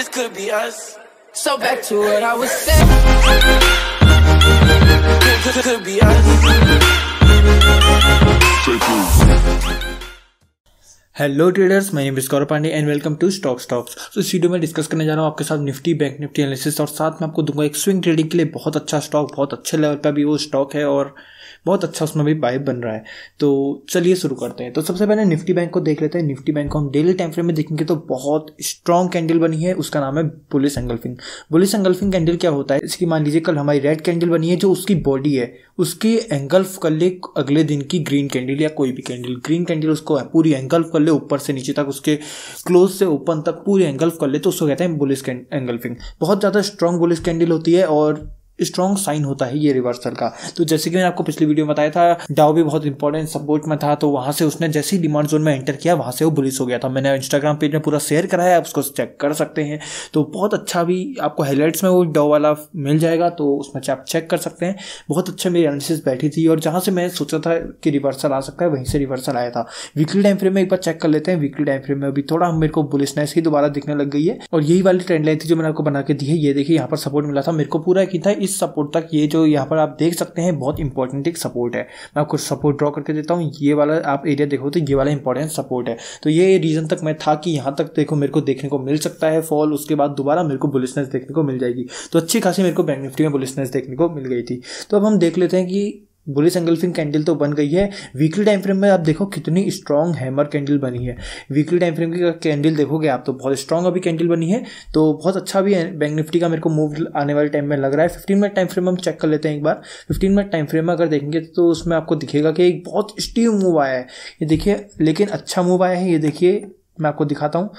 this could be us. So back to what I was saying. This could be us. Hello traders मैं Nimish Gaurav Pandey and welcome to stock stocks तो इस video में discuss करने जा रहा हूँ आपके साथ निफ्टी बैंक निफ्टी एनालिसिस और साथ में आपको दूंगा एक स्विंग ट्रेडिंग के लिए बहुत अच्छा स्टॉक बहुत अच्छे लेवल पर भी वो स्टॉक है और बहुत अच्छा उसमें भी बाइप बन रहा है तो चलिए शुरू करते हैं तो सबसे पहले निफ्टी बैंक को देख लेते हैं निफ्टी बैंक को हम डेली टाइम फ्रेम में देखेंगे तो बहुत स्ट्रॉन्ग कैंडल बनी है उसका नाम है bullish engulfing bullish engulfing candle क्या होता है इसकी मान लीजिए कल हमारी रेड कैंडल बनी है जो उसकी बॉडी है उसकी एंगल्फ कर ले अगले दिन की ग्रीन कैंडल या कोई भी कैंडल ग्रीन कैंडल उसको पूरी एंगल्फ कर ले ऊपर से नीचे तक उसके क्लोज से ओपन तक पूरी एंगल्फ कर ले तो उसको कहते हैं बुलिस एंगल्फिंग बहुत ज़्यादा स्ट्रॉन्ग बुलिस कैंडल होती है और स्ट्रॉन्ग साइन होता है ये रिवर्सल का तो जैसे कि मैंने आपको पिछली वीडियो में बताया था डाओ भी बहुत इंपॉर्टेंट सपोर्ट में था तो वहां से उसने जैसे ही डिमांड जोन में एंटर किया वहां से वो बुलिस हो गया था मैंने इंस्टाग्राम पेज में पूरा शेयर कराया आप उसको चेक कर सकते हैं तो बहुत अच्छा भी आपको हाईलाइट्स में वो डाओ वाला मिल जाएगा तो उसमें आप चेक कर सकते हैं बहुत अच्छा मेरी एनालिसिस बैठी थी और जहाँ से मैंने सोचा था कि रिवर्सल आ सकता है वहीं से रिवर्सल आया था वीकली टाइम फ्रेम में एक बार चेक कर लेते हैं वीकली टाइम फ्रेम में अभी थोड़ा मेरे को बुलिसनेस ही दोबारा दिखने लग गई है और यही वाली ट्रेंड लाइन थी जो मैंने आपको बना के दी है ये देखिए यहाँ पर सपोर्ट मिला था मेरे को पूरा यकीन था इस सपोर्ट तक ये जो यहाँ पर आप देख सकते हैं बहुत इंपॉर्टेंट एक सपोर्ट है मैं आपको सपोर्ट ड्रॉ करके देता हूँ ये वाला आप एरिया देखो तो ये वाला इंपॉर्टेंट सपोर्ट है तो ये रीजन तक मैं था कि यहाँ तक देखो मेरे को देखने को मिल सकता है फॉल उसके बाद दोबारा मेरे को बुलिसनेस देखने को मिल जाएगी तो अच्छी खासी मेरे को बैंक निफ्टी में बुलिसनेस देखने को मिल गई थी तो अब हम देख लेते हैं कि बुलिस एंगल्फिंग कैंडल तो बन गई है वीकली टाइम फ्रेम में आप देखो कितनी स्ट्रॉन्ग हैमर कैंडल बनी है वीकली टाइम फ्रेम की कैंडल देखोगे आप तो बहुत स्ट्रॉन्ग अभी कैंडल बनी है तो बहुत अच्छा भी है बैंक निफ्टी का मेरे को मूव आने वाले टाइम में लग रहा है फिफ्टीन मिनट टाइम फ्रेम हम चेक कर लेते हैं एक बार फिफ्टीन मिनट टाइम फ्रेम में अगर देखेंगे तो उसमें आपको दिखेगा कि एक बहुत स्टीव मूव आया है ये देखिए लेकिन अच्छा मूव आया है ये देखिए मैं आपको दिखाता हूँ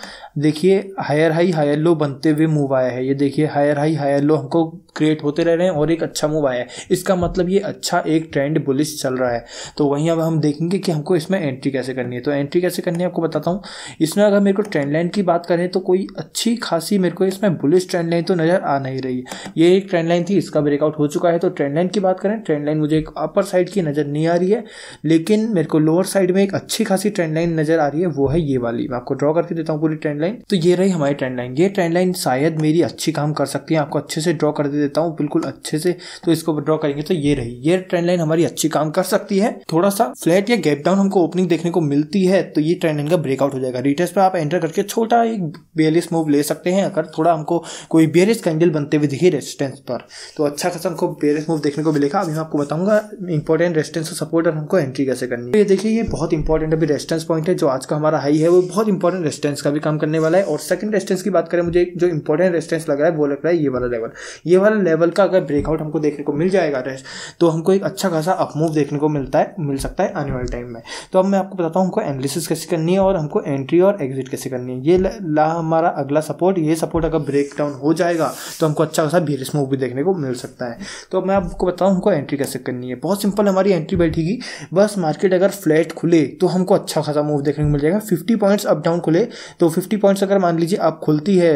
देखिए हायर हाई हायर लो बनते हुए मूव आया है ये देखिए हायर हाई हायर लो हमको क्रिएट होते रह रहे हैं और एक अच्छा मूव आया है इसका मतलब ये अच्छा एक ट्रेंड बुलिश चल रहा है तो वहीं अब हम देखेंगे कि हमको इसमें एंट्री कैसे करनी है तो एंट्री कैसे करनी है आपको बताता हूँ इसमें अगर मेरे को ट्रेंड लाइन की बात करें तो कोई अच्छी खासी मेरे को इसमें बुलिश ट्रेंड लाइन तो नज़र आ नहीं रही ये एक ट्रेंड लाइन थी इसका ब्रेकआउट हो चुका है तो ट्रेंड लाइन की बात करें ट्रेंड लाइन मुझे एक अपर साइड की नज़र नहीं आ रही है लेकिन मेरे को लोअर साइड में एक अच्छी खासी ट्रेंड लाइन नज़र आ रही है वो है ये वाली मैं आपको आपको ड्रॉ करके देता हूँ पूरी ट्रेंड लाइन तो ये रही हमारी ट्रेंड लाइन ये ट्रेंड लाइन शायद मेरी अच्छी काम कर सकती है आपको अच्छे से ड्रॉ कर देता हूँ बिल्कुल अच्छे से तो इसको ड्रॉ करेंगे तो ये रही ये ट्रेंड लाइन हमारी अच्छी काम कर सकती है थोड़ा सा फ्लैट या गैप डाउन हमको ओपनिंग देखने को मिलती है तो ये ट्रेंड लाइन का ब्रेकआउट हो जाएगा रिटेस्ट पर आप एंटर करके छोटा एक बेयरिस मूव ले सकते हैं अगर थोड़ा हमको कोई बेरिस कैंडल बनते हुए दिखे रेजिस्टेंस पर तो अच्छा खासा हमको बेरिस मूव देखने को मिलेगा अभी मैं आपको बताऊंगा इंपॉर्टेंट रेजिस्टेंस और सपोर्ट और हमको एंट्री कैसे करनी है ये देखिए ये बहुत इंपॉर्टेंट अभी रेजिस्टेंस पॉइंट है जो आज का हमारा हाई है वो बहुत इंपॉर्टेंट रेस्टेंस का भी काम करने वाला है और सेकंड रेस्टेंस की बात करें मुझे जो इंपॉर्टेंट रेस्टेंस लग रहा है वो लग रहा है ये वाला लेवल ये वाला लेवल का अगर ब्रेकआउट हमको देखने को मिल जाएगा रेस्ट तो हमको एक अच्छा खासा अपमूव देखने को मिलता है मिल सकता है आने वाले टाइम में तो अब मैं आपको बताता हूँ हमको एनालिसिस कैसे करनी है और हमको एंट्री और एग्जिट कैसे करनी है ये ला हमारा अगला सपोर्ट ये सपोर्ट अगर ब्रेक डाउन हो जाएगा तो हमको अच्छा खासा भीरिस मूव भी देखने को मिल सकता है तो मैं आपको बताऊँ हमको एंट्री कैसे करनी है बहुत सिंपल हमारी एंट्री बैठेगी बस मार्केट अगर फ्लैट खुले तो हमको अच्छा खासा मूव देखने को मिल जाएगा fifty points up down account खुले तो फिफ्टी पॉइंट्स अगर मान लीजिए आप खुलती है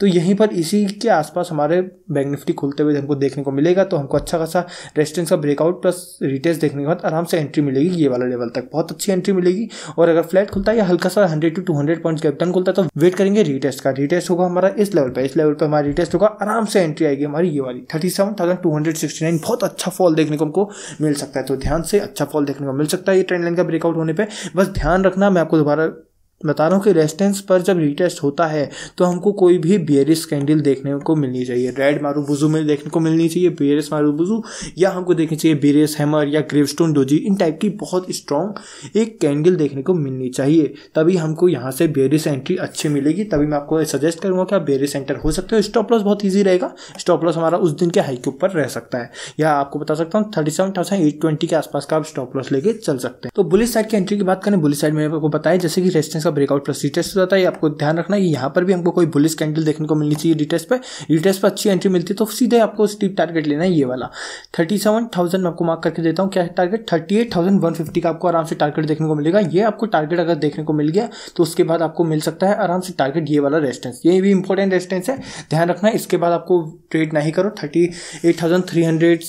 तो यहीं पर इसी के आसपास हमारे बैंक निफ्टी खुलते हुए हमको देखने को मिलेगा तो हमको अच्छा खासा रेस्टेंस का ब्रेकआउट प्लस रिटेस्ट देखने के बाद आराम से एंट्री मिलेगी ये वाला लेवल तक बहुत अच्छी एंट्री मिलेगी और अगर फ्लैट खुलता है या हल्का सा hundred to two hundred point कैप्टन खुलता है तो वेट करेंगे रिटेस्ट का रिटेस्ट होगा हमारा इस लेवल पर इस लेवल पर हमारा रिटेस्ट होगा आराम से एंट्री आएगी हमारी ये वाली thirty seven thousand two hundred sixty nine बहुत अच्छा फॉल देखने को हमको मिल सकता है तो ध्यान से अच्छा फॉल देखने को मिल सकता है ये ट्रेंड लाइन का ब्रेकआउट होने पर बस ध्यान रखना मैं आपको दोबारा बता रहा हूँ कि रेस्टेंस पर जब रिटेस्ट होता है तो हमको कोई भी बियरिस कैंडल देखने को मिलनी चाहिए रेड मारूबुजू में देखने को मिलनी चाहिए बियरिस मारूबुजू या हमको देखनी चाहिए बियरिस हैमर या ग्रेवस्टोन डोजी इन टाइप की बहुत स्ट्रॉन्ग एक कैंडल देखने को मिलनी चाहिए तभी हमको यहाँ से बियरिस एंट्री अच्छी मिलेगी तभी मैं आपको सजेस्ट करूँगा कि आप बियरिस एंटर हो सकते हो स्टॉप लॉस बहुत ईजी रहेगा स्टॉप लॉस हमारा उस दिन के हाई के ऊपर रह सकता है या आपको बता सकता हूँ thirty seven thousand eight twenty के आसपास का आप स्टॉप लॉस लेके चल सकते हैं तो बुलिस साइड की एंट्री की बात करें बुलिस साइड में आपको बताया जैसे कि रेस्टेंस का ब्रेकआउट प्लस रिटेस्ट हो जाता है आपको ध्यान रखना है यहाँ पर भी हमको कोई बुलिस कैंडल देखने को मिलनी चाहिए रिटेस्ट पर रिटेस्ट पर अच्छी एंट्री मिलती है तो सीधे आपको स्टीप टारगेट लेना है ये वाला थर्टी सेवन थाउजेंड मैं आपको मार्क करके देता हूँ क्या target thirty eight thousand one fifty का आपको आराम से टारगेट देखने को मिलेगा ये आपको टारगेट अगर देखने को मिल गया तो उसके बाद आपको मिल सकता है आराम से टारगेट ये वाला रेस्टेंस ये भी इंपॉर्टेंट रेस्टेंस है ध्यान रखना इसके बाद आपको ट्रेड नहीं करो thirty eight thousand three hundred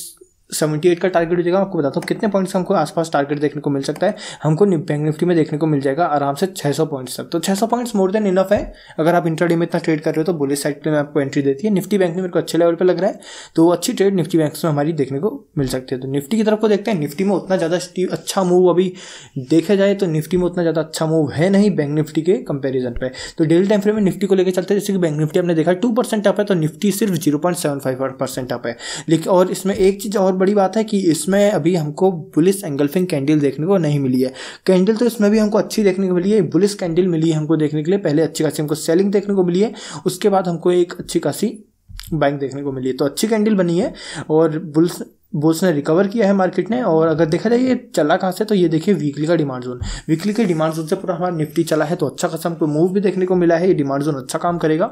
seventy eight का टारगेट हो जाएगा आपको बताता हूँ कितने पॉइंट्स हमको आसपास टारगेट देखने को मिल सकता है हमको बैंक निफ्टी में देखने को मिल जाएगा आराम से सौ पॉइंट्स तक तो सौ पॉइंट्स मोर देन इनफ है अगर आप इंटरडे में इतना ट्रेड कर रहे हो तो बुलिस साइड मैं आपको एंट्री देती है निफ्टी बैंक में मेरे को अच्छे लेवल पर लग रहा है तो अच्छी ट्रेड निफ्टी बैंक में हमारी देखने को मिल सकती है तो निफ्टी की तरफ को देखते हैं निफ्टी में उतना ज़्यादा अच्छा मूव अभी देखा जाए तो निफ्टी में उतना ज़्यादा अच्छा मूव है नहीं बैंक निफ्टी के कंपेरिजन पर तो डेली टाइम फ्रेम में निफ्टी को लेकर चलते हैं जैसे कि बैंक निफ्टी आपने देखा टू परसेंट अप है तो निफ्टी सिर्फ zero point seven five percent up है लेकिन और इसमें एक चीज़ और बड़ी बात है कि इसमें अभी हमको बुलिस एंगल्फिंग कैंडल देखने को नहीं मिली है कैंडल तो इसमें भी हमको अच्छी देखने को मिली है बुलिस कैंडल मिली है हमको देखने के लिए पहले अच्छी खासी हमको सेलिंग देखने को मिली है उसके बाद हमको एक अच्छी खासी बाइंग देखने को मिली है तो अच्छी कैंडल बनी है और बुल्स बुल्स ने रिकवर किया है मार्केट ने और अगर देखा जाए ये चला कहाँ से तो ये देखिए वीकली का डिमांड जोन वीकली के डिमांड जोन से पूरा हमारा निफ्टी चला है तो अच्छा खासा हमको मूव भी देखने को मिला है ये डिमांड जोन अच्छा काम करेगा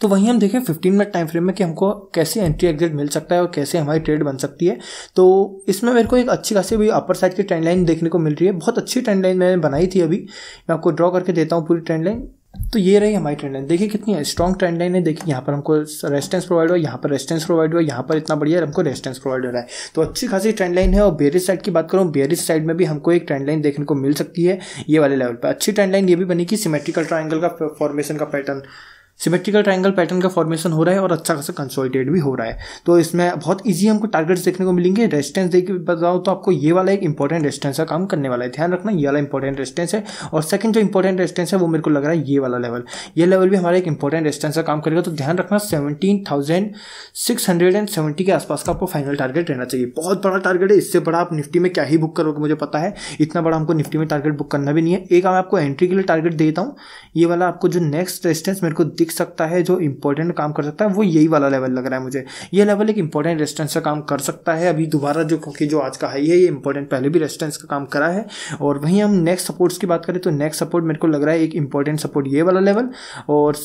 तो वहीं हम देखें फिफ्टीन मिनट टाइम फ्रेम में कि हमको कैसे एंट्री एग्जिट मिल सकता है और कैसे हमारी ट्रेड बन सकती है तो इसमें मेरे को एक अच्छी खासी भी अपर साइड की ट्रेंड लाइन देखने को मिल रही है बहुत अच्छी ट्रेंड लाइन मैंने बनाई थी अभी मैं आपको ड्रॉ करके देता हूँ पूरी ट्रेंड लाइन तो ये रही हमारी ट्रेंड लाइन देखिए कितनी स्ट्रॉन्ग ट्रेंड लाइन है देखिए यहाँ पर हमको रेस्टेंस प्रोवाइड हुआ यहाँ पर रेस्टेंस प्रोवाइड हुआ यहाँ पर इतना बढ़िया हमको रेस्टेंस प्रोवाइड हो रहा है तो अच्छी खासी ट्रेंड लाइन है और बेरिस साइड की बात करूँ बेरिस साइड में भी हमको एक ट्रेंड लाइन देखने को मिल सकती है ये वाले लेवल पर अच्छी ट्रेंड लाइन ये भी बनी कि सिमेट्रिकल ट्राइंगल का फॉर्मेशन का पैटर्न सिमेट्रिकल ट्राइंगल पैटर्न का फॉर्मेशन हो रहा है और अच्छा खासा कंसोलिडेट भी हो रहा है तो इसमें बहुत ईजी हमको टारगेट्स देखने को मिलेंगे रेस्टेंस देखिए बताओ तो आपको ये वाला एक इंपॉर्टेंट रेस्टेंस का काम करने वाला है ध्यान रखना ये वाला इंपॉर्टेंट रेस्टेंस है और सेकंड जो इंपॉर्टेंट रेस्टेंस है वो मेरे को लग रहा है ये वाला लेवल ये लेवल भी हमारा एक इंपॉर्टेंट रेस्टेंस का काम करेगा तो ध्यान रखना seventeen thousand six hundred and के आसपास का आपको फाइनल टारगेट रहना चाहिए बहुत बड़ा टारगेट है इससे बड़ा आप निफ्टी में क्या ही बुक करोगे मुझे पता है इतना बड़ा हमको निफ्टी में टारगेट बुक करना भी नहीं है एक मैं आपको एंट्री के लिए टारगेट देता हूँ ये वाला आपको जो नेक्स्ट रेस्टेंस मेरे को दिख सीख सकता है जो इंपॉर्टेंट काम कर सकता है वो यही वाला लेवल लग रहा है मुझे ये लेवल एक इंपॉर्टेंट रेजिस्टेंस का काम कर सकता है अभी दोबारा जो क्योंकि जो आज का हाई है ये इंपॉर्टेंट पहले भी रेस्टेंस का काम करा है और वहीं हम नेक्स्ट सपोर्ट्स की बात करें तो नेक्स्ट सपोर्ट मेरे को लग रहा है एक इंपॉर्टेंट सपोर्ट ये वाला लेवल और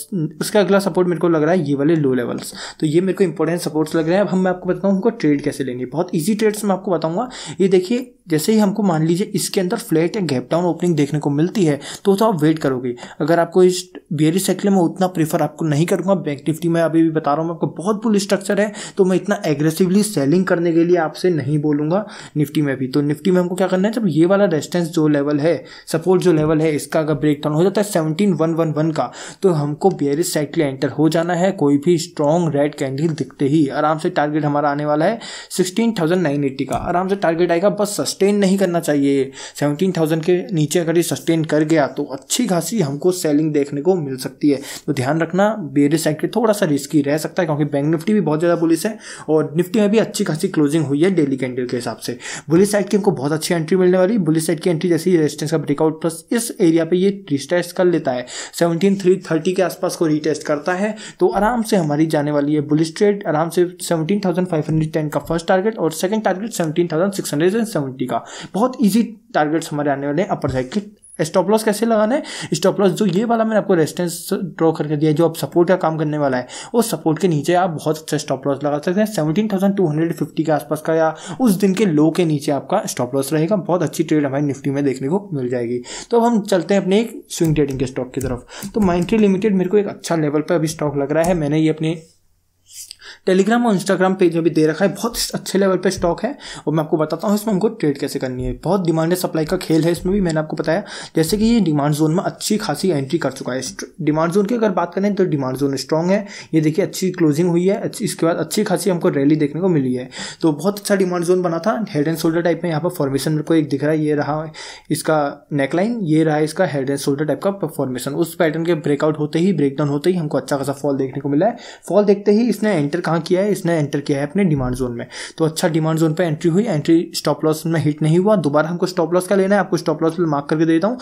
उसका अगला सपोर्ट मेरे को लग रहा है ये वाले लो लेवल्स तो ये मेरे को इंपॉर्टेंट सपोर्ट्स लग रहे हैं अब हम मैं आपको बताऊँ उनको ट्रेड कैसे लेंगे बहुत ईजी ट्रेड्स मैं आपको बताऊँगा ये देखिए जैसे ही हमको मान लीजिए इसके अंदर फ्लैट या गैप डाउन ओपनिंग देखने को मिलती है तो तो आप वेट करोगे अगर आपको इस बियरिस सेक्टर में उतना प्रीफर आपको नहीं करूँगा बैंक निफ्टी में अभी भी बता रहा हूँ आपको बहुत पुल स्ट्रक्चर है तो मैं इतना एग्रेसिवली सेलिंग करने के लिए आपसे नहीं बोलूँगा निफ्टी में भी तो निफ्टी में हमको क्या करना है जब ये वाला रेस्टेंस जो लेवल है सपोर्ट जो लेवल है इसका अगर ब्रेक डाउन हो जाता है सेवनटीन वन वन वन का तो हमको बियरिस साइड एंटर हो जाना है कोई भी स्ट्रॉन्ग रेड कैंडल दिखते ही आराम से टारगेट हमारा आने वाला है सिक्सटीन थाउजेंड नाइन का आराम से टारगेट आएगा बस सस्टेन नहीं करना चाहिए सेवनटीन थाउजेंड के नीचे अगर ये सस्टेन कर गया तो अच्छी खासी हमको सेलिंग देखने को मिल सकती है तो ध्यान रखना बेरिस एंट्री थोड़ा सा रिस्की रह सकता है क्योंकि बैंक निफ्टी भी बहुत ज़्यादा बुलिस है और निफ्टी में भी अच्छी खासी क्लोजिंग हुई है डेली कैंडल के हिसाब से बुलिस साइड की हमको बहुत अच्छी एंट्री मिलने वाली बुलिस साइड की एंट्री जैसी रेजिस्टेंस का ब्रेकआउट प्लस इस एरिया पर ये रिस्टेस्ट कर लेता है सेवनटीन थ्री थर्टी के आसपास को रिटेस्ट करता है तो आराम से हमारी जाने वाली है बुलिस ट्रेड आराम से seventeen thousand five hundred ten का फर्स्ट टारगेट और second target seventeen thousand six hundred and seventy Nifty का बहुत ईजी टारगेट्स हमारे आने वाले हैं अपर साइड के स्टॉप लॉस कैसे लगाना है स्टॉप लॉस जो ये वाला मैंने आपको रेजिस्टेंस ड्रॉ करके दिया है जो आप सपोर्ट का काम करने वाला है उस सपोर्ट के नीचे आप बहुत अच्छा स्टॉप लॉस लगा सकते हैं seventeen thousand two hundred fifty के आसपास का या उस दिन के लो के नीचे आपका स्टॉप लॉस रहेगा बहुत अच्छी ट्रेड हमारी निफ्टी में देखने को मिल जाएगी तो अब हम चलते हैं अपने एक स्विंग ट्रेडिंग के स्टॉक की तरफ तो माइंट्री लिमिटेड मेरे को एक अच्छा लेवल पर अभी स्टॉक लग रहा है मैंने ये अपने टेलीग्राम और इंस्टाग्राम पेज में भी दे रखा है बहुत अच्छे लेवल पे स्टॉक है और मैं आपको बताता हूँ इसमें हमको ट्रेड कैसे करनी है बहुत डिमांड सप्लाई का खेल है इसमें भी मैंने आपको बताया जैसे कि ये डिमांड जोन में अच्छी खासी एंट्री कर चुका है डिमांड जोन की अगर बात करें तो डिमांड जोन स्ट्रॉन्ग है ये देखिए अच्छी क्लोजिंग हुई है इसके बाद अच्छी खासी हमको रैली देखने को मिली है तो बहुत अच्छा डिमांड जोन बना था हेड एंड शोल्डर टाइप में यहाँ पर फॉर्मेशन मेरे को एक दिख रहा है ये रहा इसका नेकलाइन ये रहा है इसका हेड एंड शोल्डर टाइप का फॉर्मेशन उस पैटर्न के ब्रेकआउट होते ही ब्रेकडाउन होते ही हमको अच्छा खासा फॉल देखने को मिला है फॉल देखते ही इसने एंटर एंटर कहाँ किया है इसने एंटर किया है अपने डिमांड जोन में तो अच्छा डिमांड जोन पर एंट्री हुई एंट्री स्टॉप लॉस में हिट नहीं हुआ दोबारा हमको स्टॉप लॉस का लेना है आपको स्टॉप लॉस मार्क करके देता हूँ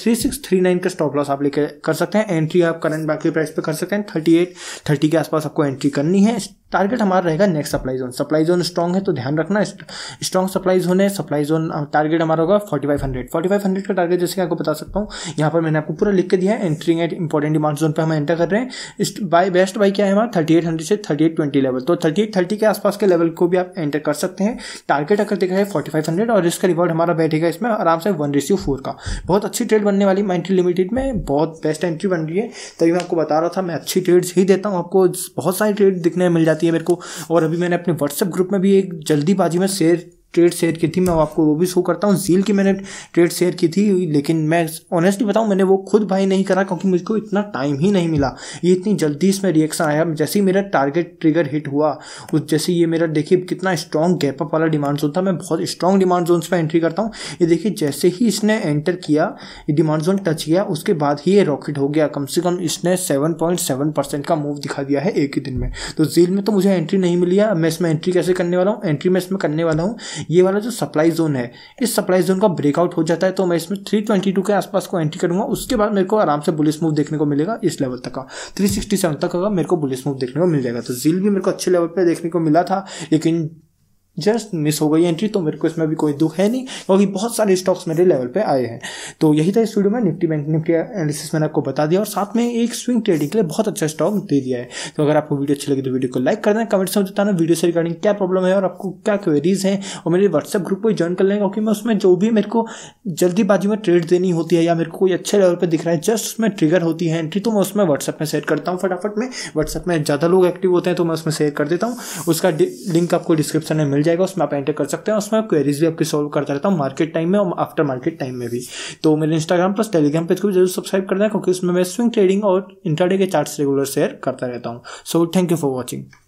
थ्री सिक्स थ्री नाइन का स्टॉप लॉस आप लेकर कर सकते हैं एंट्री आप करंट बाकी प्राइस पर कर सकते हैं थर्टी एट थर्टी के आसपास आपको एंट्री करनी है टारगेट हमारा रहेगा next supply zone supply zone strong है तो ध्यान रखना स्ट्रॉन्ग सप्लाई जोन है सप्लाई जोन टारगेट हमारा होगा 4500 फाइव हंड्रेड फाइव हंड्रेड का टारगेट जैसे कि आपको बता सकता हूँ यहाँ पर मैंने आपको पूरा लिख के दिया है entering at important demand zone पर हम एंटर कर रहे हैं बाय बेस्ट बाई क्या है हमारा थर्टी एट हंड्रेड से थर्टी एट ट्वेंटी लेवल तो थर्टी एट थर्टी के आसपास के लेवल को भी आप एंटर कर सकते हैं टारगेट अगर देखा है फोर्टी फाइव हंड्रेड और इसका रिवॉर्ड हमारा बैठेगा इसमें आराम से वन रेशियो फोर का बहुत अच्छी ट्रेड बनने वाली माइंटी लिमिटेड में बहुत बेस्ट एंट्री बन रही है तभी मैं आपको बता रहा था मैं अच्छी ट्रेड्स ही देता हूँ आपको बहुत सारी ट्रेड दिखने मिल जाती जाती है मेरे को और अभी मैंने अपने व्हाट्सएप ग्रुप में भी एक जल्दीबाजी में शेयर ट्रेड शेयर की थी मैं आपको वो भी शो करता हूँ जील की मैंने ट्रेड शेयर की थी लेकिन मैं ऑनेस्टली बताऊँ मैंने वो खुद भाई नहीं करा क्योंकि मुझको इतना टाइम ही नहीं मिला ये इतनी जल्दी इसमें रिएक्शन आया जैसे ही मेरा टारगेट ट्रिगर हिट हुआ उस जैसे ये मेरा देखिए कितना स्ट्रॉन्ग गैपअप वाला डिमांड जोन था मैं बहुत स्ट्रॉन्ग डिमांड जोन पर एंट्री करता हूँ ये देखिए जैसे ही इसने एंटर किया डिमांड जोन टच किया उसके बाद ही ये रॉकेट हो गया कम से कम इसने सेवन पॉइंट सेवन परसेंट का मूव दिखा दिया है एक ही दिन में तो जील में तो मुझे एंट्री नहीं मिली है मैं इसमें एंट्री कैसे करने वाला हूँ एंट्री मैं इसमें करने वाला हूँ ये वाला जो सप्लाई जोन है इस सप्लाई जोन का ब्रेकआउट हो जाता है तो मैं इसमें 322 के आसपास को एंट्री करूंगा उसके बाद मेरे को आराम से बुलिस मूव देखने को मिलेगा इस लेवल तक का सेवन तक का मेरे को बुलिस मूव देखने को मिल जाएगा तो जील भी मेरे को अच्छे लेवल पर देखने को मिला था लेकिन जस्ट मिस हो गई एंट्री तो मेरे को इसमें भी कोई दुख है नहीं क्योंकि बहुत सारे स्टॉक्स मेरे लेवल पे आए हैं तो यही था इस वीडियो में निफ्टी बैंक निफ्टी एनालिसिस मैंने आपको बता दिया और साथ में एक स्विंग ट्रेडिंग के लिए बहुत अच्छा स्टॉक दे दिया है तो अगर आपको वीडियो अच्छी लगी तो वीडियो को लाइक कर देना कमेंट्स में बताना वीडियो से रिगार्डिंग क्या प्रॉब्लम है और आपको क्या क्वेरीज हैं और मेरे व्हाट्सएप ग्रुप को ज्वाइन कर लेंगे क्योंकि मैं उसमें जो भी मेरे को जल्दीबाजी में ट्रेड देनी होती है या मेरे को कोई अच्छे लेवल पर दिख रहा है जस्ट उसमें ट्रिगर होती है एंट्री तो मैं उसमें व्हाट्सएप में शेयर करता हूँ फटाफट में व्हाट्सएप में ज़्यादा लोग एक्टिव होते हैं तो मैं उसमें शेयर कर देता हूँ उसका लिंक आपको डिस्क्रिप्शन में मिल जाएगा उसमें आप एंटर कर सकते हैं उसमें क्वेरीज भी आपकी सॉल्व करता रहता हूँ मार्केट टाइम में और आफ्टर मार्केट टाइम में भी तो मेरे इंस्टाग्राम प्लस टेलीग्राम पेज को भी जरूर सब्सक्राइब करना है क्योंकि उसमें मैं स्विंग ट्रेडिंग और इंटरडे के चार्ट्स रेगुलर शेयर करता रहता हूँ so thank you for watching